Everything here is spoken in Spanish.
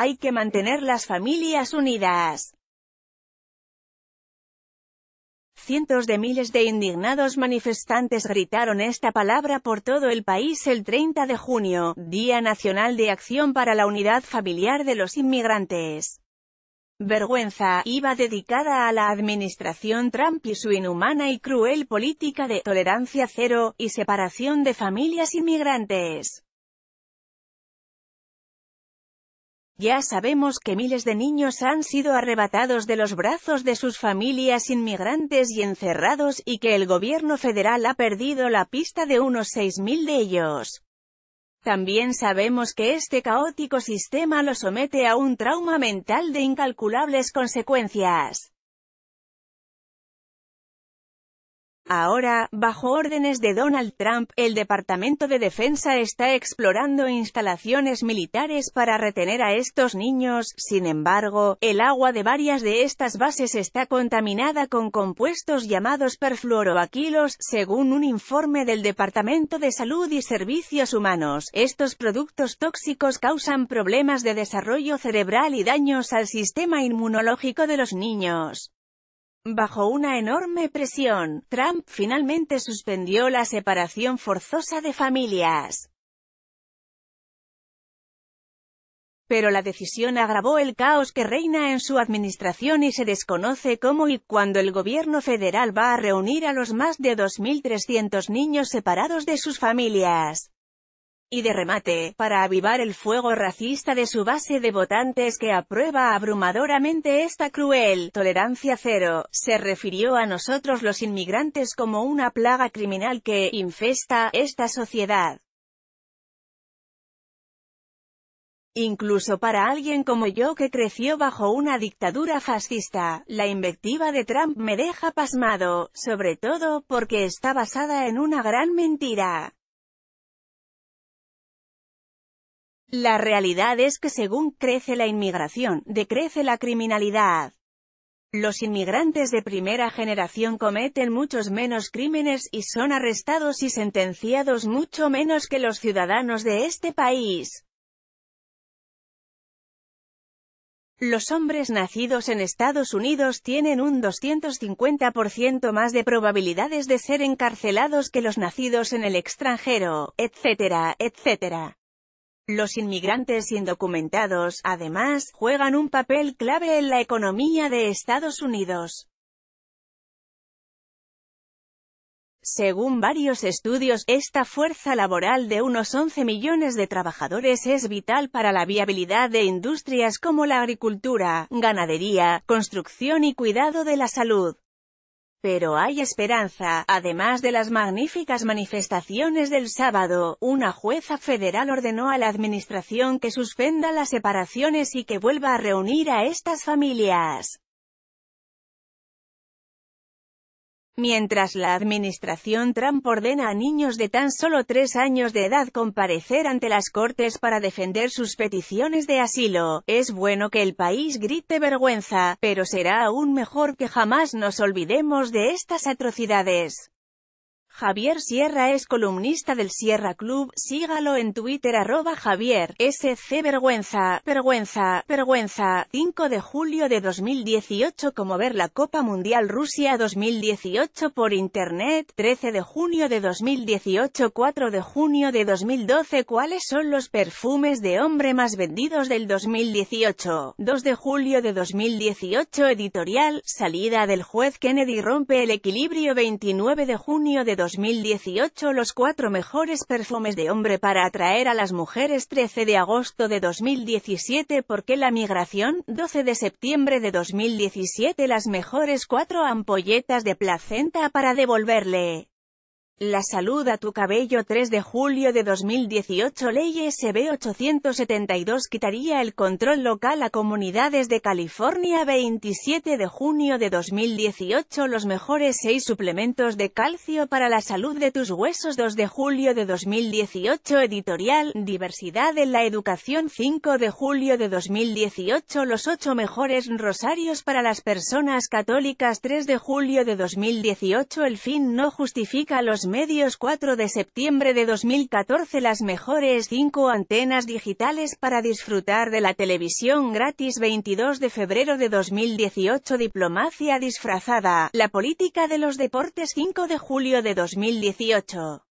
Hay que mantener las familias unidas. Cientos de miles de indignados manifestantes gritaron esta palabra por todo el país el 30 de junio, Día Nacional de Acción para la Unidad Familiar de los Inmigrantes. Vergüenza, iba dedicada a la administración Trump y su inhumana y cruel política de tolerancia cero y separación de familias inmigrantes. Ya sabemos que miles de niños han sido arrebatados de los brazos de sus familias inmigrantes y encerrados, y que el gobierno federal ha perdido la pista de unos 6.000 de ellos. También sabemos que este caótico sistema lo somete a un trauma mental de incalculables consecuencias. Ahora, bajo órdenes de Donald Trump, el Departamento de Defensa está explorando instalaciones militares para retener a estos niños, sin embargo, el agua de varias de estas bases está contaminada con compuestos llamados perfluoroaquilos. según un informe del Departamento de Salud y Servicios Humanos. Estos productos tóxicos causan problemas de desarrollo cerebral y daños al sistema inmunológico de los niños. Bajo una enorme presión, Trump finalmente suspendió la separación forzosa de familias. Pero la decisión agravó el caos que reina en su administración y se desconoce cómo y cuándo el gobierno federal va a reunir a los más de 2.300 niños separados de sus familias y de remate, para avivar el fuego racista de su base de votantes que aprueba abrumadoramente esta cruel tolerancia cero, se refirió a nosotros los inmigrantes como una plaga criminal que infesta esta sociedad. Incluso para alguien como yo que creció bajo una dictadura fascista, la invectiva de Trump me deja pasmado, sobre todo porque está basada en una gran mentira. La realidad es que según crece la inmigración, decrece la criminalidad. Los inmigrantes de primera generación cometen muchos menos crímenes y son arrestados y sentenciados mucho menos que los ciudadanos de este país. Los hombres nacidos en Estados Unidos tienen un 250% más de probabilidades de ser encarcelados que los nacidos en el extranjero, etcétera, etcétera. Los inmigrantes indocumentados, además, juegan un papel clave en la economía de Estados Unidos. Según varios estudios, esta fuerza laboral de unos 11 millones de trabajadores es vital para la viabilidad de industrias como la agricultura, ganadería, construcción y cuidado de la salud. Pero hay esperanza, además de las magníficas manifestaciones del sábado, una jueza federal ordenó a la administración que suspenda las separaciones y que vuelva a reunir a estas familias. Mientras la administración Trump ordena a niños de tan solo tres años de edad comparecer ante las cortes para defender sus peticiones de asilo, es bueno que el país grite vergüenza, pero será aún mejor que jamás nos olvidemos de estas atrocidades. Javier Sierra es columnista del Sierra Club, sígalo en Twitter arroba Javier, SC Vergüenza, Vergüenza, Vergüenza, 5 de julio de 2018 como ver la Copa Mundial Rusia 2018 por Internet, 13 de junio de 2018 4 de junio de 2012 ¿Cuáles son los perfumes de hombre más vendidos del 2018? 2 de julio de 2018 Editorial, salida del juez Kennedy rompe el equilibrio 29 de junio de 2018 2018 Los cuatro mejores perfumes de hombre para atraer a las mujeres 13 de agosto de 2017 ¿Por qué la migración? 12 de septiembre de 2017 Las mejores cuatro ampolletas de placenta para devolverle la salud a tu cabello 3 de julio de 2018 Ley SB 872 quitaría el control local a comunidades de California 27 de junio de 2018 Los mejores 6 suplementos de calcio para la salud de tus huesos 2 de julio de 2018 Editorial Diversidad en la educación 5 de julio de 2018 Los 8 mejores rosarios para las personas católicas 3 de julio de 2018 El fin no justifica los medios 4 de septiembre de 2014 las mejores 5 antenas digitales para disfrutar de la televisión gratis 22 de febrero de 2018 Diplomacia disfrazada, la política de los deportes 5 de julio de 2018